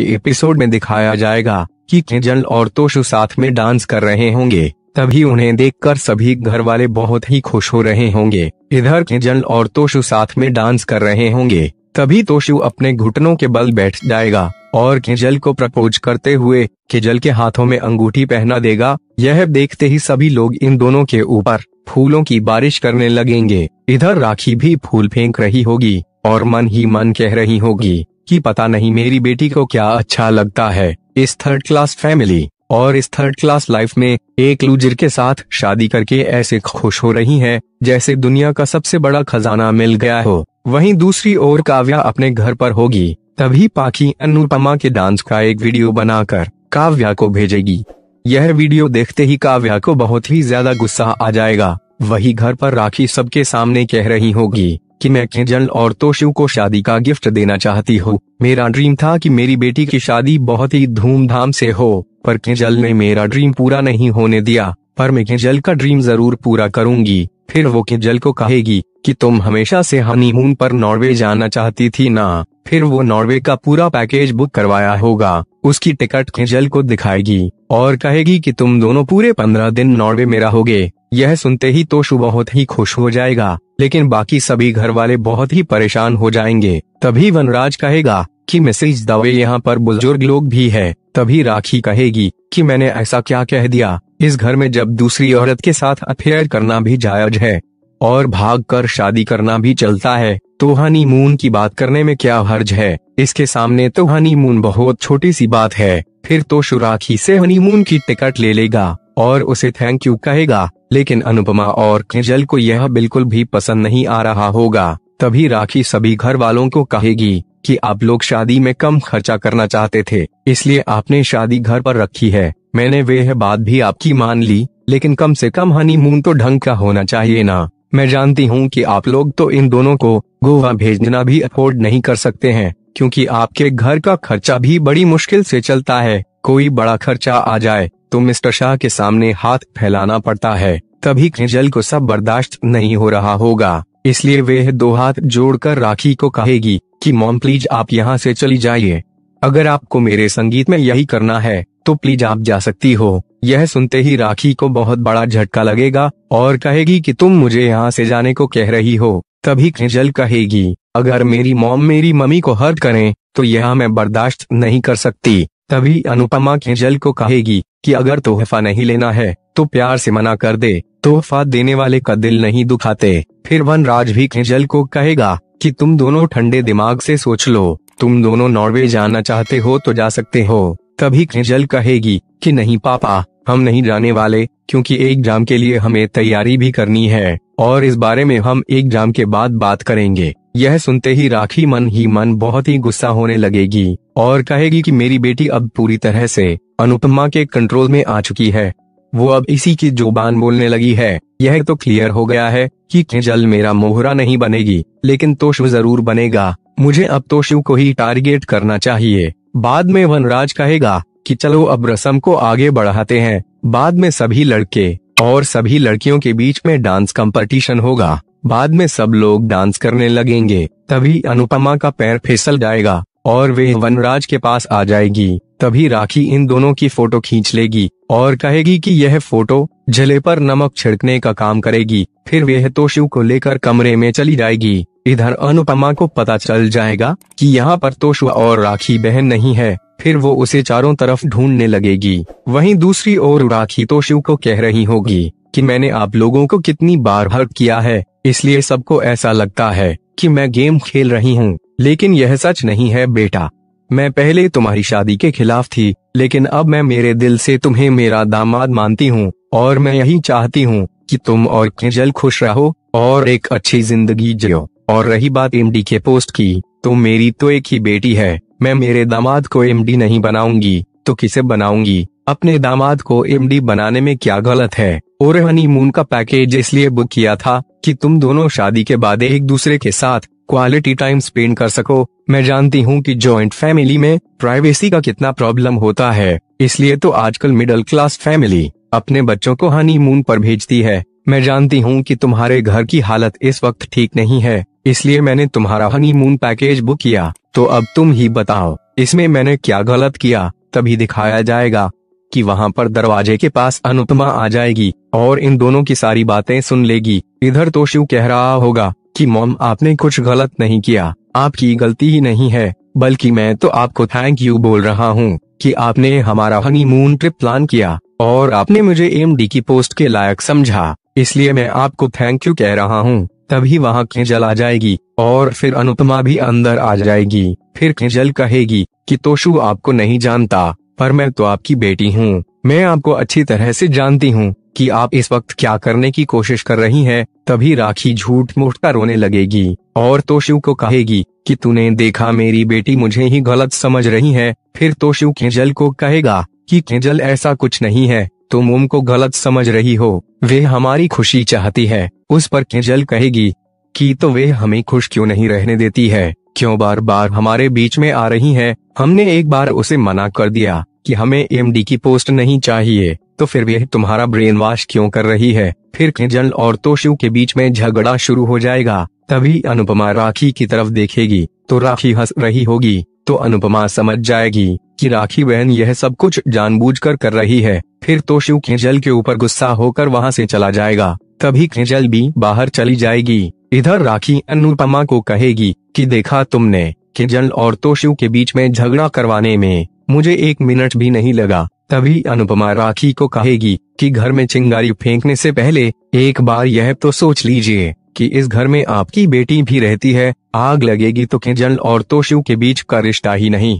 के एपिसोड में दिखाया जाएगा कि जल और तोशु साथ में डांस कर रहे होंगे तभी उन्हें देखकर सभी घर वाले बहुत ही खुश हो रहे होंगे इधर जल और तोशु साथ में डांस कर रहे होंगे तभी तोशु अपने घुटनों के बल बैठ जाएगा और केजल को प्रपोज करते हुए केजल के हाथों में अंगूठी पहना देगा यह देखते ही सभी लोग इन दोनों के ऊपर फूलों की बारिश करने लगेंगे इधर राखी भी फूल फेंक रही होगी और मन ही मन कह रही होगी कि पता नहीं मेरी बेटी को क्या अच्छा लगता है इस थर्ड क्लास फैमिली और इस थर्ड क्लास लाइफ में एक लूजर के साथ शादी करके ऐसे खुश हो रही है जैसे दुनिया का सबसे बड़ा खजाना मिल गया हो वहीं दूसरी ओर काव्या अपने घर पर होगी तभी पाखी अनुपमा के डांस का एक वीडियो बनाकर काव्या को भेजेगी यह वीडियो देखते ही काव्या को बहुत ही ज्यादा गुस्सा आ जाएगा वही घर पर राखी सबके सामने कह रही होगी कि मैं केजल और तोशु को शादी का गिफ्ट देना चाहती हूँ मेरा ड्रीम था कि मेरी बेटी की शादी बहुत ही धूमधाम से हो पर केजल ने मेरा ड्रीम पूरा नहीं होने दिया पर मैं केजल का ड्रीम जरूर पूरा करूंगी फिर वो केजल को कहेगी कि तुम हमेशा से हनीमून पर नॉर्वे जाना चाहती थी ना फिर वो नॉर्वे का पूरा पैकेज बुक करवाया होगा उसकी टिकट केजल को दिखाएगी और कहेगी कि तुम दोनों पूरे पंद्रह दिन नॉर्वे में रहोगे यह सुनते ही तो शु बहुत ही खुश हो जाएगा लेकिन बाकी सभी घर वाले बहुत ही परेशान हो जाएंगे तभी वनराज कहेगा कि मिसेज दवे यहाँ पर बुजुर्ग लोग भी है तभी राखी कहेगी कि मैंने ऐसा क्या कह दिया इस घर में जब दूसरी औरत के साथ अफेयर करना भी जायज है और भाग कर शादी करना भी चलता है तो मून की बात करने में क्या हर्ज है इसके सामने तो मून बहुत छोटी सी बात है फिर तो शुराखी से हनीमून की टिकट ले लेगा और उसे थैंक यू कहेगा लेकिन अनुपमा और किजल को यह बिल्कुल भी पसंद नहीं आ रहा होगा तभी राखी सभी घर वालों को कहेगी कि आप लोग शादी में कम खर्चा करना चाहते थे इसलिए आपने शादी घर पर रखी है मैंने वे बात भी आपकी मान ली लेकिन कम से कम हनीमून तो ढंग का होना चाहिए ना मैं जानती हूँ कि आप लोग तो इन दोनों को गोवा भेजना भी अफोर्ड नहीं कर सकते हैं क्योंकि आपके घर का खर्चा भी बड़ी मुश्किल से चलता है कोई बड़ा खर्चा आ जाए तो मिस्टर शाह के सामने हाथ फैलाना पड़ता है तभी खिजल को सब बर्दाश्त नहीं हो रहा होगा इसलिए वे दो हाथ जोड़कर राखी को कहेगी कि मॉम प्लीज आप यहाँ से चली जाइए अगर आपको मेरे संगीत में यही करना है तो प्लीज आप जा सकती हो यह सुनते ही राखी को बहुत बड़ा झटका लगेगा और कहेगी कि तुम मुझे यहाँ से जाने को कह रही हो तभी खिजल कहेगी अगर मेरी मॉम मेरी मम्मी को हर्ट करें तो यह मैं बर्दाश्त नहीं कर सकती तभी अनुपमा खिजल को कहेगी कि अगर तोहफा नहीं लेना है तो प्यार से मना कर दे तोहफा देने वाले का दिल नहीं दुखाते फिर वनराज भी खेजल को कहेगा कि तुम दोनों ठंडे दिमाग से सोच लो तुम दोनों नॉर्वे जाना चाहते हो तो जा सकते हो तभी खेजल कहेगी कि नहीं पापा हम नहीं जाने वाले क्योंकि जाम के लिए हमें तैयारी भी करनी है और इस बारे में हम एक जाम के बाद बात करेंगे यह सुनते ही राखी मन ही मन बहुत ही गुस्सा होने लगेगी और कहेगी कि मेरी बेटी अब पूरी तरह से अनुपमा के कंट्रोल में आ चुकी है वो अब इसी की जुबान बोलने लगी है यह तो क्लियर हो गया है कि जल मेरा मोहरा नहीं बनेगी लेकिन तोशु जरूर बनेगा मुझे अब तोशु को ही टारगेट करना चाहिए बाद में वनराज कहेगा कि चलो अब रसम को आगे बढ़ाते हैं बाद में सभी लड़के और सभी लड़कियों के बीच में डांस कंपटीशन होगा बाद में सब लोग डांस करने लगेंगे तभी अनुपमा का पैर फिसल जाएगा और वे वनराज के पास आ जाएगी तभी राखी इन दोनों की फोटो खींच लेगी और कहेगी कि यह फोटो जले पर नमक छिड़कने का काम करेगी फिर वह तो शिव को लेकर कमरे में चली जाएगी इधर अनुपमा को पता चल जाएगा कि यहाँ पर तोशु और राखी बहन नहीं है फिर वो उसे चारों तरफ ढूंढने लगेगी वहीं दूसरी ओर राखी तोशु को कह रही होगी कि मैंने आप लोगों को कितनी बार हर्ट किया है इसलिए सबको ऐसा लगता है कि मैं गेम खेल रही हूँ लेकिन यह सच नहीं है बेटा मैं पहले तुम्हारी शादी के खिलाफ थी लेकिन अब मैं मेरे दिल से तुम्हें मेरा दामाद मानती हूँ और मैं यही चाहती हूँ कि तुम और किजल खुश रहो और एक अच्छी जिंदगी जियो और रही बात एमडी के पोस्ट की तो मेरी तो एक ही बेटी है मैं मेरे दामाद को एमडी नहीं बनाऊंगी तो किसे बनाऊंगी अपने दामाद को एमडी बनाने में क्या गलत है और हनीमून का पैकेज इसलिए बुक किया था कि तुम दोनों शादी के बाद एक दूसरे के साथ क्वालिटी टाइम स्पेंड कर सको मैं जानती हूँ कि जॉइंट फैमिली में प्राइवेसी का कितना प्रॉब्लम होता है इसलिए तो आजकल मिडिल क्लास फैमिली अपने बच्चों को हनीमून पर भेजती है मैं जानती हूँ कि तुम्हारे घर की हालत इस वक्त ठीक नहीं है इसलिए मैंने तुम्हारा हनीमून पैकेज बुक किया तो अब तुम ही बताओ इसमें मैंने क्या गलत किया तभी दिखाया जाएगा कि वहाँ पर दरवाजे के पास अनुपमा आ जाएगी और इन दोनों की सारी बातें सुन लेगी इधर तो शिव कह रहा होगा कि मॉम आपने कुछ गलत नहीं किया आपकी गलती ही नहीं है बल्कि मैं तो आपको थैंक यू बोल रहा हूँ कि आपने हमारा हनीमून ट्रिप प्लान किया और आपने मुझे एम की पोस्ट के लायक समझा इसलिए मैं आपको थैंक यू कह रहा हूँ तभी वहाँ खेजल आ जाएगी और फिर अनुपमा भी अंदर आ जाएगी फिर खेजल कहेगी कि तोशु आपको नहीं जानता पर मैं तो आपकी बेटी हूँ मैं आपको अच्छी तरह से जानती हूँ कि आप इस वक्त क्या करने की कोशिश कर रही हैं, तभी राखी झूठ मूठ कर रोने लगेगी और तोशु को कहेगी कि तूने देखा मेरी बेटी मुझे ही गलत समझ रही है फिर शिव केजल को कहेगा कि केजल ऐसा कुछ नहीं है तुम तो उनको गलत समझ रही हो वे हमारी खुशी चाहती है उस पर केजल कहेगी कि तो वे हमें खुश क्यों नहीं रहने देती है क्यों बार बार हमारे बीच में आ रही है हमने एक बार उसे मना कर दिया कि हमें एमडी की पोस्ट नहीं चाहिए तो फिर वह तुम्हारा ब्रेन वॉश क्यों कर रही है फिर किजल और तोशु के बीच में झगड़ा शुरू हो जाएगा तभी अनुपमा राखी की तरफ देखेगी तो राखी हंस रही होगी तो अनुपमा समझ जाएगी कि राखी बहन यह सब कुछ जानबूझकर कर रही है फिर तोशु खेजल के ऊपर गुस्सा होकर वहाँ से चला जाएगा तभी खेजल भी बाहर चली जाएगी इधर राखी अनुपमा को कहेगी कि देखा तुमने खेजल और तोशु के बीच में झगड़ा करवाने में मुझे एक मिनट भी नहीं लगा तभी अनुपमा राखी को कहेगी कि घर में चिंगारी फेंकने से पहले एक बार यह तो सोच लीजिए कि इस घर में आपकी बेटी भी रहती है आग लगेगी तो किजल और तोशु के बीच का रिश्ता ही नहीं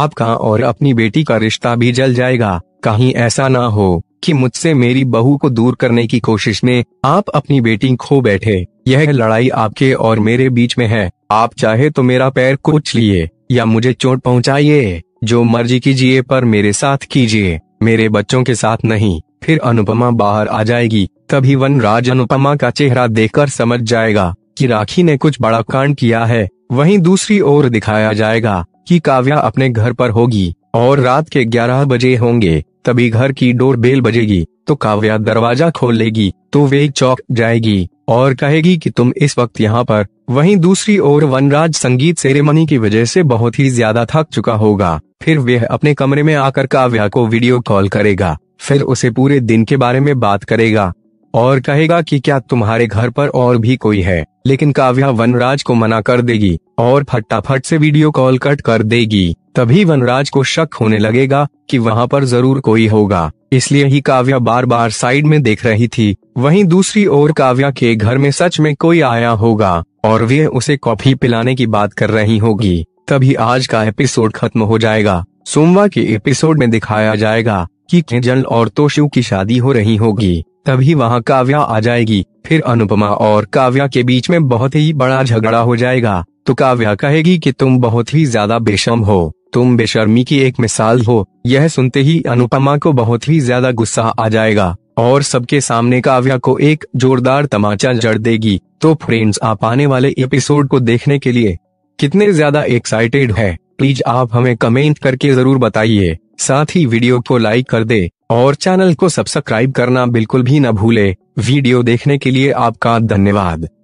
आपका और अपनी बेटी का रिश्ता भी जल जाएगा कहीं ऐसा ना हो कि मुझसे मेरी बहू को दूर करने की कोशिश में आप अपनी बेटी खो बैठे यह लड़ाई आपके और मेरे बीच में है आप चाहे तो मेरा पैर कुछ लिए या मुझे चोट पहुंचाइए जो मर्जी कीजिए पर मेरे साथ कीजिए मेरे बच्चों के साथ नहीं फिर अनुपमा बाहर आ जाएगी तभी वन राज अनुपमा का चेहरा देखकर समझ जाएगा कि राखी ने कुछ बड़ा कांड किया है वहीं दूसरी ओर दिखाया जाएगा कि काव्या अपने घर पर होगी और रात के 11 बजे होंगे तभी घर की डोर बेल बजेगी तो काव्या दरवाजा खोल लेगी तो वे चौक जाएगी और कहेगी कि तुम इस वक्त यहाँ पर वहीं दूसरी ओर वनराज संगीत सेरेमनी की वजह से बहुत ही ज्यादा थक चुका होगा फिर वह अपने कमरे में आकर काव्या को वीडियो कॉल करेगा फिर उसे पूरे दिन के बारे में बात करेगा और कहेगा कि क्या तुम्हारे घर पर और भी कोई है लेकिन काव्या वनराज को मना कर देगी और फटाफट से वीडियो कॉल कट कर देगी तभी वनराज को शक होने लगेगा कि वहाँ पर जरूर कोई होगा इसलिए ही काव्या बार बार साइड में देख रही थी वहीं दूसरी ओर काव्या के घर में सच में कोई आया होगा और वे उसे कॉफी पिलाने की बात कर रही होगी तभी आज का एपिसोड खत्म हो जाएगा सोमवार के एपिसोड में दिखाया जाएगा कि जल और तोशु की शादी हो रही होगी तभी वहाँ काव्या आ जाएगी फिर अनुपमा और काव्या के बीच में बहुत ही बड़ा झगड़ा हो जाएगा तो काव्या कहेगी कि तुम बहुत ही ज्यादा बेशम हो तुम बेशर्मी की एक मिसाल हो यह सुनते ही अनुपमा को बहुत ही ज्यादा गुस्सा आ जाएगा और सबके सामने काव्या को एक जोरदार तमाचा जड़ देगी तो फ्रेंड्स आप आने वाले एपिसोड को देखने के लिए कितने ज्यादा एक्साइटेड है प्लीज आप हमें कमेंट करके जरूर बताइए साथ ही वीडियो को लाइक कर दे और चैनल को सब्सक्राइब करना बिल्कुल भी न भूले वीडियो देखने के लिए आपका धन्यवाद